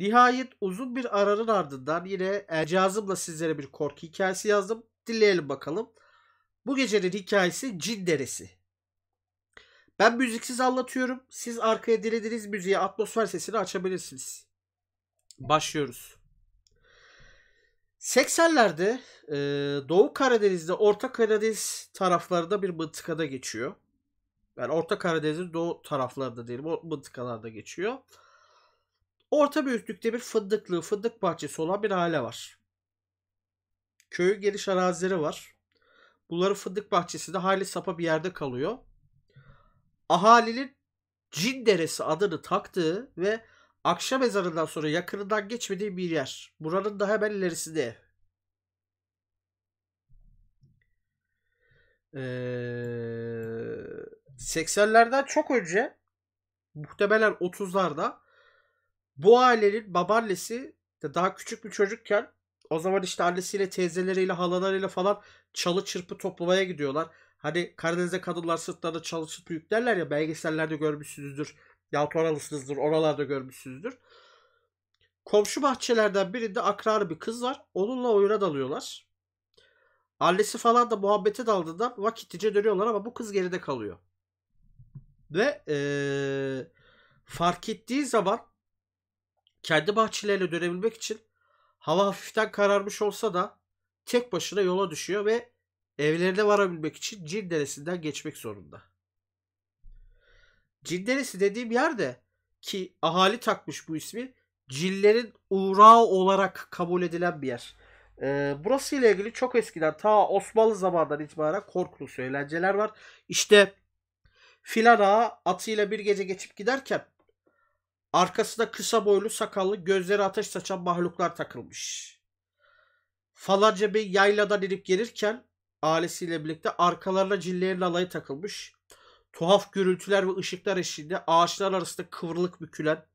Nihayet uzun bir aranın ardından yine elcazımla sizlere bir korku hikayesi yazdım. Dinleyelim bakalım. Bu gecenin hikayesi Cin Deresi. Ben müziksiz anlatıyorum. Siz arkaya dilediğiniz müziği, atmosfer sesini açabilirsiniz. Başlıyoruz. 80'lerde e, Doğu Karadeniz'de Orta Karadeniz taraflarında bir mıntıkada geçiyor. Yani Orta Karadeniz'in doğu taraflarında değil, o mıntıkalarda geçiyor. Orta büyüklükte bir fındıklığı, fındık bahçesi olan bir aile var. Köyü geliş arazileri var. Bunların fındık bahçesi de hali sapa bir yerde kalıyor. Ahalinin Cin Deresi adını taktığı ve akşam ezanından sonra yakınından geçmediği bir yer. Buranın daha hemen ilerisinde. Ee, 80'lerden çok önce muhtemelen 30'larda bu ailenin babaannesi daha küçük bir çocukken o zaman işte annesiyle teyzeleriyle halalarıyla falan çalı çırpı toplamaya gidiyorlar. Hani Karadeniz'de kadınlar sırtlarında çalı çırpı yüklerler ya belgesellerde görmüşsünüzdür. Yahut oralısınızdır oralarda görmüşsünüzdür. Komşu bahçelerden birinde akrarı bir kız var. Onunla oyuna dalıyorlar. Annesi falan da muhabbete daldığında vakitlice dönüyorlar ama bu kız geride kalıyor. Ve ee, fark ettiği zaman kendi bahçeleriyle dönebilmek için hava hafiften kararmış olsa da tek başına yola düşüyor ve evlerine varabilmek için Cin Deresi'nden geçmek zorunda. Cin Deresi dediğim yerde ki ahali takmış bu ismi cillerin uğrağı olarak kabul edilen bir yer. Ee, burası ile ilgili çok eskiden ta Osmanlı zamanından itibaren korkulu söylenceler var. İşte filan ağa atıyla bir gece geçip giderken Arkasında kısa boylu sakallı gözleri ateş saçan mahluklar takılmış. Falanca bir yayladan inip gelirken ailesiyle birlikte arkalarına cillerin alayı takılmış. Tuhaf gürültüler ve ışıklar eşliğinde ağaçlar arasında kıvrılık bükülen,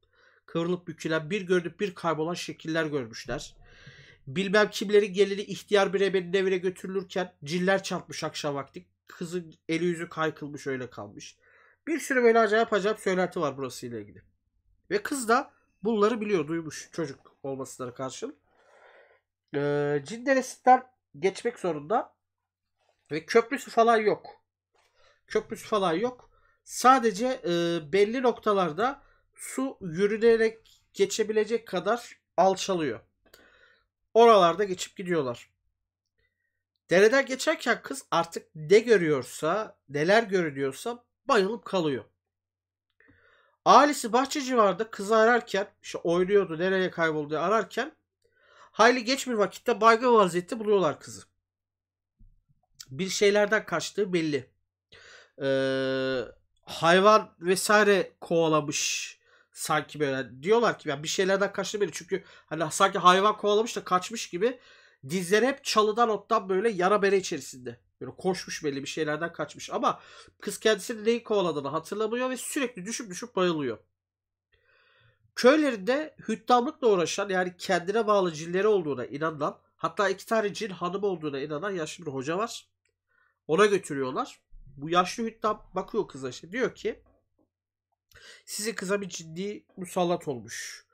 kıvrılıp bükülen bir gördük bir kaybolan şekiller görmüşler. Bilmem kimlerin gelini ihtiyar bir ebenin evine götürülürken ciller çarpmış akşam vakti. Kızın eli yüzü kaykılmış öyle kalmış. Bir sürü böyle acayip acayip söylenti var burasıyla ilgili. Ve kız da bunları biliyor, duymuş çocuk olmasına karşın. Ee, Cinderesi'den geçmek zorunda. Ve köprüsü falan yok. Köprüsü falan yok. Sadece e, belli noktalarda su yürüyerek geçebilecek kadar alçalıyor. Oralarda geçip gidiyorlar. Dereden geçerken kız artık ne görüyorsa, neler görünüyorsa bayılıp kalıyor. Ailesi bahçe civarında kızı ararken, işte oynuyordu nereye kayboldu diye ararken hayli geç bir vakitte baygın vaziyette buluyorlar kızı. Bir şeylerden kaçtığı belli. Ee, hayvan vesaire kovalamış sanki böyle. Diyorlar ki yani bir şeylerden kaçtığı belli. Çünkü hani sanki hayvan kovalamış da kaçmış gibi dizleri hep çalıdan ottan böyle yara bere içerisinde. Böyle koşmuş belli bir şeylerden kaçmış ama kız kendisini neyi kovaladığını hatırlamıyor ve sürekli düşüp düşüp bayılıyor. Köylerinde hüttamlıkla uğraşan yani kendine bağlı cinleri olduğuna inanan hatta iki tane cin hanım olduğuna inanan yaşlı bir hoca var. Ona götürüyorlar. Bu yaşlı hüttam bakıyor kıza işte diyor ki sizi kıza bir ciddi musallat olmuş.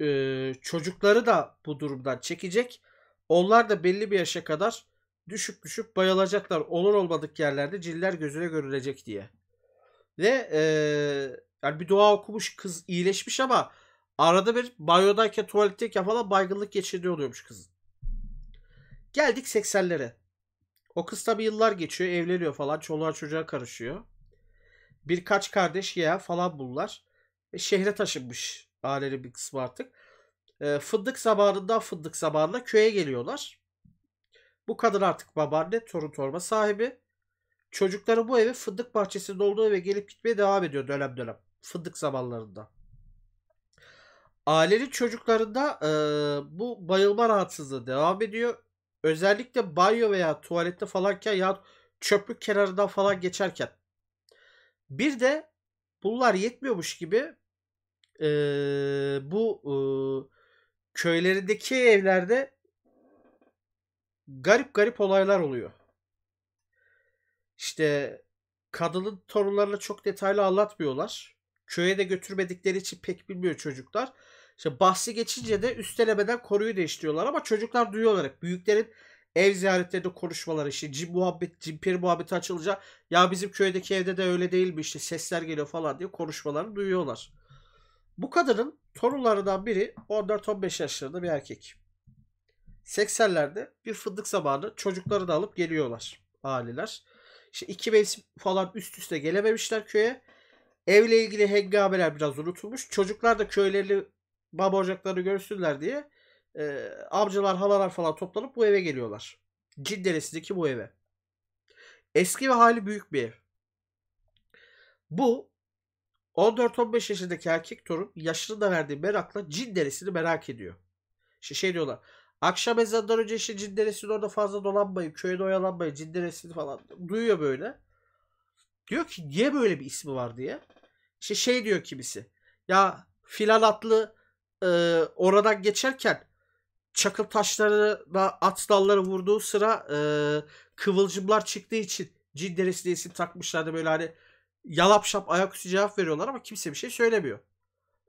Ee, çocukları da bu durumdan çekecek. Onlar da belli bir yaşa kadar düşüp düşüp bayılacaklar. Olur olmadık yerlerde ciller gözüne görülecek diye. Ve e, yani bir dua okumuş kız iyileşmiş ama arada bir banyodayken tuvaletteyken falan baygınlık geçirdiği oluyormuş kızın. Geldik 80'lere. O kız tabi yıllar geçiyor evleniyor falan çoluğa çocuğa karışıyor. Birkaç kardeş ya falan bunlar. E, şehre taşınmış ailenin bir kısmı artık. E, fındık zamanında fındık zamanla köye geliyorlar. Bu kadın artık babaanne, torun torba sahibi. Çocukları bu eve fındık bahçesinde olduğu eve gelip gitmeye devam ediyor dönem dönem. Fındık zamanlarında. Ailenin çocuklarında e, bu bayılma rahatsızlığı devam ediyor. Özellikle banyo veya tuvalette falanken ya çöplük kenarından falan geçerken. Bir de bunlar yetmiyormuş gibi e, bu e, köylerindeki evlerde garip garip olaylar oluyor. İşte kadının torunlarına çok detaylı anlatmıyorlar. Köye de götürmedikleri için pek bilmiyor çocuklar. İşte bahsi geçince de üstelemeden koruyu değiştiriyorlar ama çocuklar duyuyorlar hep. Büyüklerin ev ziyaretlerinde konuşmaları işte cin muhabbet, cin peri muhabbeti açılınca ya bizim köydeki evde de öyle değil mi işte sesler geliyor falan diye konuşmaları duyuyorlar. Bu kadının torunlarından biri 14-15 yaşlarında bir erkek. 80'lerde bir fındık zamanı çocukları da alıp geliyorlar aileler. İşte iki mevsim falan üst üste gelememişler köye. Evle ilgili hengameler biraz unutulmuş. Çocuklar da köylerini baba ocaklarını görsünler diye e, amcalar halalar falan toplanıp bu eve geliyorlar. Cin Deresi'ndeki bu eve. Eski ve hali büyük bir ev. Bu 14-15 yaşındaki erkek torun yaşını da verdiği merakla cin derisini merak ediyor. İşte şey diyorlar. Akşam ezanından önce işte cidderesini orada fazla dolanmayı, köye doyalanmayı, Cidderesini falan. Duyuyor böyle. Diyor ki niye böyle bir ismi var diye. İşte şey diyor kimisi. Ya filan atlı e, oradan geçerken çakıl taşlarına at dalları vurduğu sıra e, kıvılcımlar çıktığı için Cinderes diye isim takmışlardı böyle hani yalap şap ayaküstü cevap veriyorlar ama kimse bir şey söylemiyor.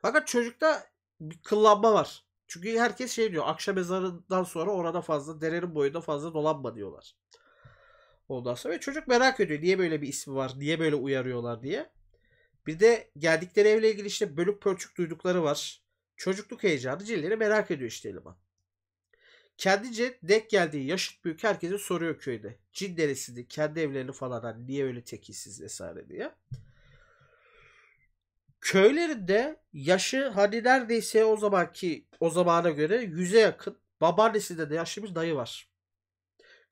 Fakat çocukta bir kıllanma var. Çünkü herkes şey diyor. Akşam ezanından sonra orada fazla derenin boyunda fazla dolanma diyorlar. Ondan sonra ve çocuk merak ediyor. Niye böyle bir ismi var? Niye böyle uyarıyorlar diye. Bir de geldikleri evle ilgili işte bölük pörçük duydukları var. Çocukluk heyecanı cilleri merak ediyor işte eleman. Kendince denk geldiği yaşıt büyük herkese soruyor köyde. Cin deresini, kendi evlerini falan hani niye öyle tekilsiz vesaire diye. Köylerinde yaşı hadi neredeyse o zamanki o zamana göre yüze yakın babaannesinde de yaşlı bir dayı var.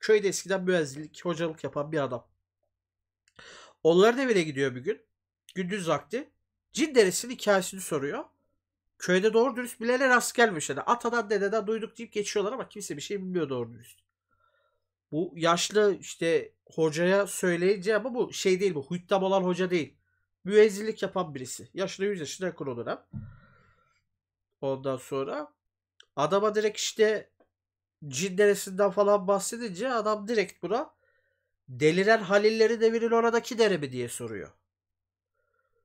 Köyde eskiden müezzinlik, hocalık yapan bir adam. Onlar da evine gidiyor bir gün. Gündüz vakti. Cin derisinin hikayesini soruyor. Köyde doğru dürüst bilene rast gelmiş. Yani atadan dededen duyduk deyip geçiyorlar ama kimse bir şey bilmiyor doğru dürüst. Bu yaşlı işte hocaya söyleyince ama bu şey değil bu hüttam olan hoca değil müezzinlik yapan birisi. yaşlı 100 yaşında yakın o dönem. Ondan sonra adama direkt işte cin deresinden falan bahsedince adam direkt buna deliren Halilleri devirin oradaki dere mi diye soruyor.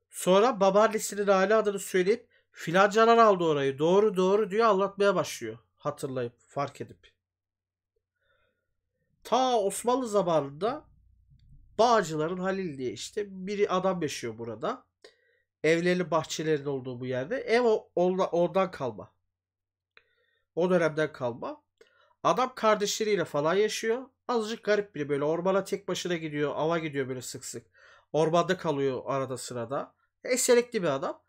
Sonra babaannesinin aile adını söyleyip filancalar aldı orayı doğru doğru diye anlatmaya başlıyor. Hatırlayıp fark edip. Ta Osmanlı zamanında Bağcıların Halil diye işte biri adam yaşıyor burada. Evleri bahçelerin olduğu bu yerde. Ev o oradan kalma. O dönemden kalma. Adam kardeşleriyle falan yaşıyor. Azıcık garip biri böyle ormana tek başına gidiyor. Ava gidiyor böyle sık sık. Ormanda kalıyor arada sırada. Eserekli bir adam.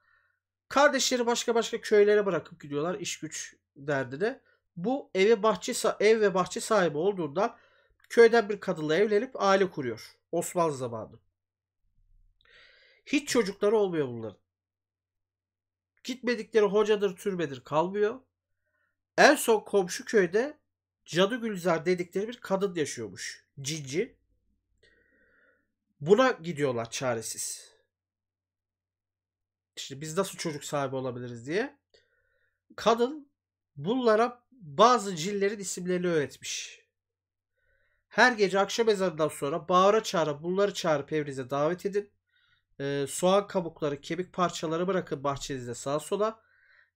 Kardeşleri başka başka köylere bırakıp gidiyorlar iş güç derdine. Bu evi bahçe ev ve bahçe sahibi olduğundan köyden bir kadınla evlenip aile kuruyor. Osmanlı zamanı. Hiç çocukları olmuyor bunların. Gitmedikleri hocadır türbedir kalmıyor. En son komşu köyde Cadı Gülzar dedikleri bir kadın yaşıyormuş. Cinci. Buna gidiyorlar çaresiz. Şimdi biz nasıl çocuk sahibi olabiliriz diye. Kadın bunlara bazı cillerin isimlerini öğretmiş. Her gece akşam ezanından sonra bağıra çağıra bunları çağırıp evinize davet edin. Ee, soğan kabukları, kebik parçaları bırakın bahçenizde sağa sola.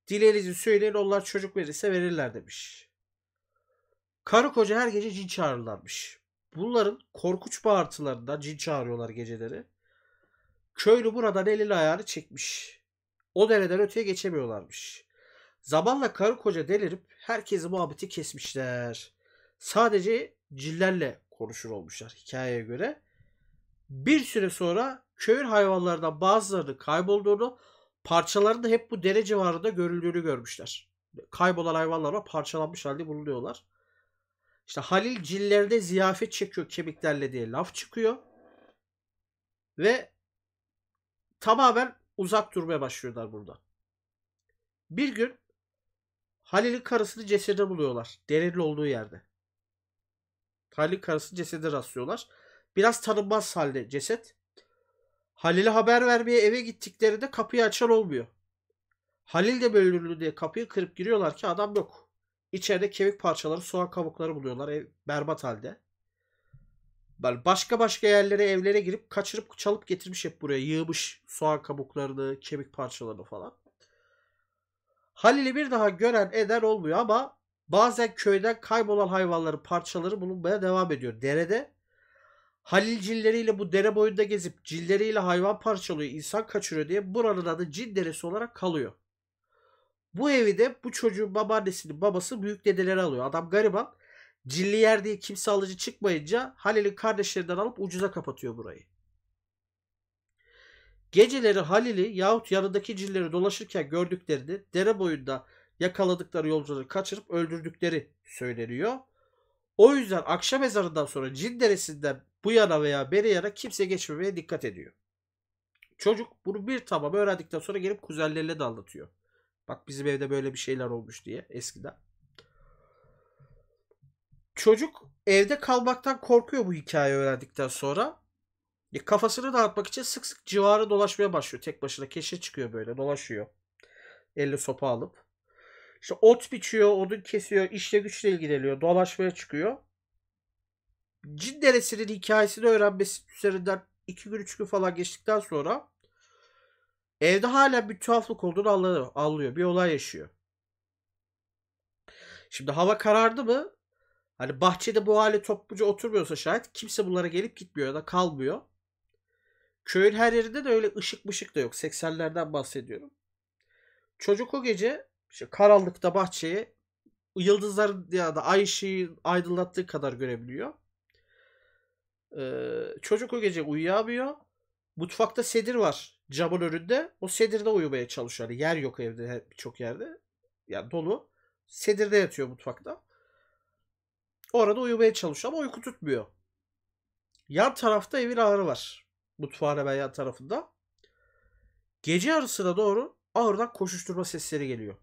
Dileğinizi söyleyin onlar çocuk verirse verirler demiş. Karı koca her gece cin çağırırlarmış. Bunların korkuç bağırtılarından cin çağırıyorlar geceleri. Köylü buradan elini ayağını çekmiş. O dereden öteye geçemiyorlarmış. Zamanla karı koca delirip herkesi muhabbeti kesmişler. Sadece cillerle konuşur olmuşlar hikayeye göre. Bir süre sonra köyün hayvanlarından bazıları kaybolduğunu parçalarını hep bu dere civarında görüldüğünü görmüşler. Kaybolan hayvanlara parçalanmış halde bulunuyorlar. İşte Halil cillerde ziyafet çekiyor kemiklerle diye laf çıkıyor. Ve tamamen uzak durmaya başlıyorlar burada. Bir gün Halil'in karısını cesede buluyorlar. Dereli olduğu yerde. Halil karısı cesedi rastlıyorlar. Biraz tanınmaz halde ceset. Halil'e haber vermeye eve gittiklerinde kapıyı açan olmuyor. Halil de bölündü diye kapıyı kırıp giriyorlar ki adam yok. İçeride kemik parçaları, soğan kabukları buluyorlar ev berbat halde. Yani başka başka yerlere, evlere girip kaçırıp çalıp getirmiş hep buraya. Yığmış soğan kabuklarını, kemik parçalarını falan. Halil'i bir daha gören eder olmuyor ama Bazen köyden kaybolan hayvanların parçaları bulunmaya devam ediyor. Derede Halil cilleriyle bu dere boyunda gezip cilleriyle hayvan parçalıyor, insan kaçırıyor diye buranın adı cin deresi olarak kalıyor. Bu evi de bu çocuğun babaannesinin babası büyük dedeleri alıyor. Adam gariban. Cilli yer diye kimse alıcı çıkmayınca Halil'in kardeşlerinden alıp ucuza kapatıyor burayı. Geceleri Halil'i yahut yanındaki cilleri dolaşırken gördüklerini dere boyunda yakaladıkları yolcuları kaçırıp öldürdükleri söyleniyor. O yüzden akşam ezanından sonra Cin Deresi'nden bu yana veya beri yana kimse geçmemeye dikkat ediyor. Çocuk bunu bir tamam öğrendikten sonra gelip kuzenlerine de anlatıyor. Bak bizim evde böyle bir şeyler olmuş diye eskiden. Çocuk evde kalmaktan korkuyor bu hikayeyi öğrendikten sonra. E, kafasını dağıtmak için sık sık civarı dolaşmaya başlıyor. Tek başına keşe çıkıyor böyle dolaşıyor. Elle sopa alıp. İşte ot biçiyor, odun kesiyor, işle güçle ilgileniyor, dolaşmaya çıkıyor. Cin deresinin hikayesini öğrenmesi üzerinden 2 gün 3 gün falan geçtikten sonra evde hala bir tuhaflık olduğunu anlıyor, anlıyor. Bir olay yaşıyor. Şimdi hava karardı mı hani bahçede bu hale topluca oturmuyorsa şayet kimse bunlara gelip gitmiyor ya da kalmıyor. Köyün her yerinde de öyle ışık mışık da yok. 80'lerden bahsediyorum. Çocuk o gece işte karanlıkta bahçeyi yıldızların ya da ay ışığı aydınlattığı kadar görebiliyor. Ee, çocuk o gece uyuyamıyor. Mutfakta sedir var camın önünde. O sedirde uyumaya çalışıyor. Yani yer yok evde birçok yerde. Yani dolu. Sedirde yatıyor mutfakta. Orada uyumaya çalışıyor ama uyku tutmuyor. Yan tarafta evin ağrı var. Mutfağın hemen yan tarafında. Gece yarısına doğru ağırdan koşuşturma sesleri geliyor.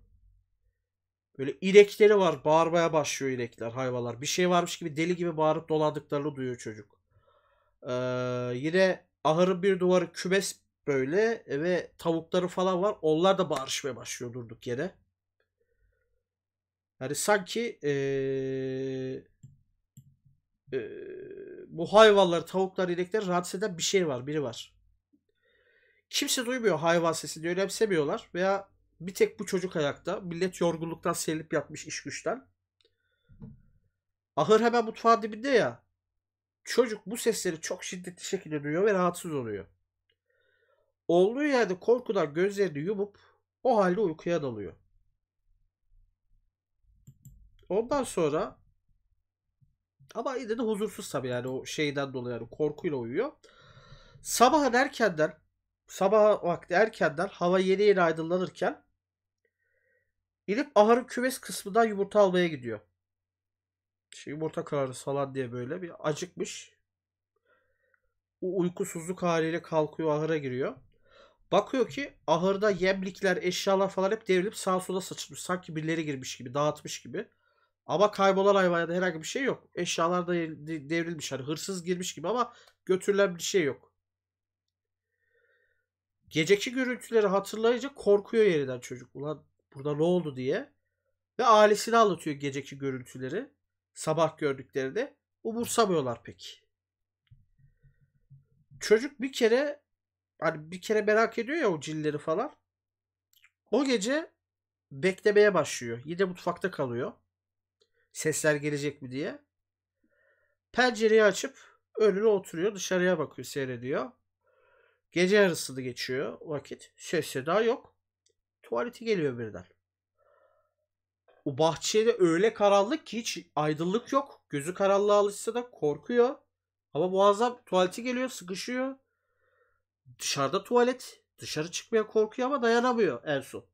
Böyle irekleri var. Bağırmaya başlıyor irekler hayvalar. Bir şey varmış gibi deli gibi bağırıp dolandıklarını duyuyor çocuk. Ee, yine ahırın bir duvarı kümes böyle e, ve tavukları falan var. Onlar da bağırışmaya başlıyor durduk yere. Yani sanki ee, ee, bu hayvanları tavuklar, inekler rahatsız eden bir şey var, biri var. Kimse duymuyor hayvan sesini, önemsemiyorlar veya bir tek bu çocuk ayakta. Millet yorgunluktan serilip yatmış iş güçten. Ahır hemen mutfağın dibinde ya. Çocuk bu sesleri çok şiddetli şekilde duyuyor ve rahatsız oluyor. Olduğu yerde korkudan gözlerini yumup o halde uykuya dalıyor. Ondan sonra ama yine de huzursuz tabi yani o şeyden dolayı yani korkuyla uyuyor. Sabah erkenden sabah vakti erkenden hava yeni yeni aydınlanırken Gidip ahırın küves kısmından yumurta almaya gidiyor. İşte yumurta kararı falan diye böyle bir acıkmış. O uykusuzluk haliyle kalkıyor ahıra giriyor. Bakıyor ki ahırda yemlikler, eşyalar falan hep devrilip sağ sola saçılmış. Sanki birileri girmiş gibi, dağıtmış gibi. Ama kaybolan hayvanda herhangi bir şey yok. Eşyalar da devrilmiş. Hani hırsız girmiş gibi ama götürülen bir şey yok. Geceki görüntüleri hatırlayınca korkuyor yeniden çocuk. Ulan Burada ne oldu diye. Ve ailesini anlatıyor geceki görüntüleri. Sabah gördükleri de Umursamıyorlar pek. Çocuk bir kere hani bir kere merak ediyor ya o cilleri falan. O gece beklemeye başlıyor. Yine mutfakta kalıyor. Sesler gelecek mi diye. Pencereyi açıp önüne oturuyor. Dışarıya bakıyor, seyrediyor. Gece yarısını geçiyor vakit. Ses daha yok. Tuvaleti geliyor birden. O bahçede öyle karanlık ki hiç aydınlık yok. Gözü karanlığa alışsa da korkuyor. Ama muazzam tuvaleti geliyor sıkışıyor. Dışarıda tuvalet. Dışarı çıkmaya korkuyor ama dayanamıyor en son.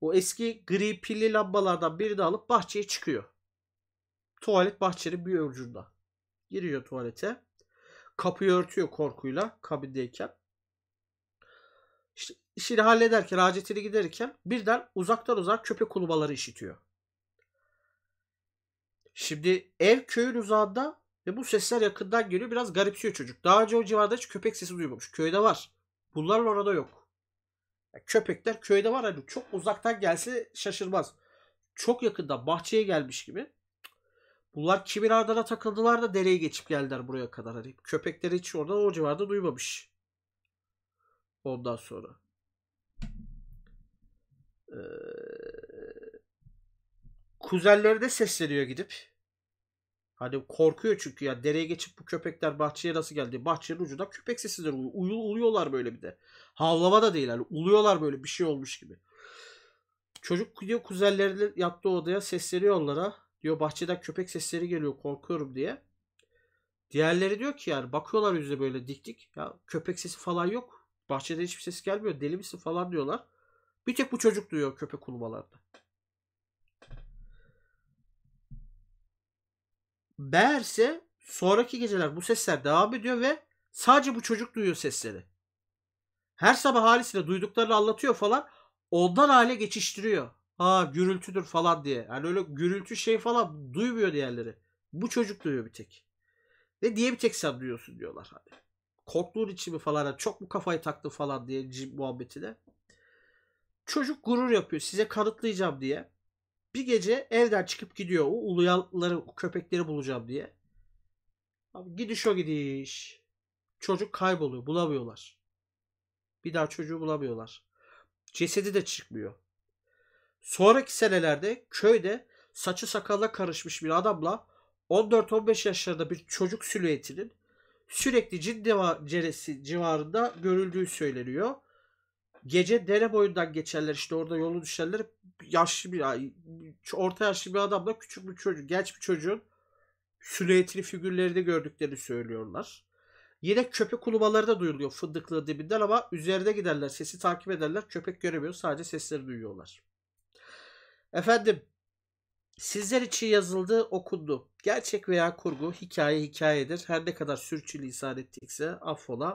O eski gri pilli lambalardan birini alıp bahçeye çıkıyor. Tuvalet bahçenin bir ucunda. Giriyor tuvalete. Kapıyı örtüyor korkuyla kabindeyken işini hallederken, hacetini giderirken birden uzaktan uzak köpek kulubaları işitiyor. Şimdi ev köyün uzağında ve bu sesler yakından geliyor. Biraz garipsiyor çocuk. Daha önce o civarda hiç köpek sesi duymamış. Köyde var. Bunlar orada yok. Yani köpekler köyde var. Hani çok uzaktan gelse şaşırmaz. Çok yakında bahçeye gelmiş gibi. Bunlar kimin ardına takıldılar da dereyi geçip geldiler buraya kadar. Hani köpekleri hiç orada o civarda duymamış. Ondan sonra. Ee, kuzenleri de sesleniyor gidip. Hani korkuyor çünkü ya dereye geçip bu köpekler bahçeye nasıl geldi? Bahçenin ucunda köpek sesidir. Uyul, uluyorlar böyle bir de. Havlama da değil hani uluyorlar böyle bir şey olmuş gibi. Çocuk diyor kuzenlerinin yattığı odaya sesleniyor onlara. Diyor bahçeden köpek sesleri geliyor korkuyorum diye. Diğerleri diyor ki yani bakıyorlar yüzüne böyle dik dik. Ya köpek sesi falan yok. Bahçede hiçbir ses gelmiyor. Deli misin falan diyorlar. Bir tek bu çocuk duyuyor köpek kulvalarda. Meğerse sonraki geceler bu sesler devam ediyor ve sadece bu çocuk duyuyor sesleri. Her sabah halisine duyduklarını anlatıyor falan. Ondan hale geçiştiriyor. Ha gürültüdür falan diye. Yani öyle gürültü şey falan duymuyor diğerleri. Bu çocuk duyuyor bir tek. Ve diye bir tek sen duyuyorsun diyorlar. Hani. Korktuğun için mi falan hani çok mu kafayı taktı falan diye muhabbetine. Çocuk gurur yapıyor size kanıtlayacağım diye. Bir gece evden çıkıp gidiyor. O uluyaları, o köpekleri bulacağım diye. Abi gidiş o gidiş. Çocuk kayboluyor. Bulamıyorlar. Bir daha çocuğu bulamıyorlar. Cesedi de çıkmıyor. Sonraki senelerde köyde saçı sakalla karışmış bir adamla 14-15 yaşlarında bir çocuk silüetinin sürekli cin civarında görüldüğü söyleniyor. Gece dere boyundan geçerler işte orada yolu düşerler. Yaşlı bir orta yaşlı bir adamla küçük bir çocuk, genç bir çocuğun silüetli figürlerini gördüklerini söylüyorlar. Yine köpek kulubaları da duyuluyor fındıklığı dibinden ama üzerine giderler. Sesi takip ederler. Köpek göremiyor. Sadece sesleri duyuyorlar. Efendim sizler için yazıldı, okundu. Gerçek veya kurgu, hikaye hikayedir. Her ne kadar sürçülisan ettikse affola.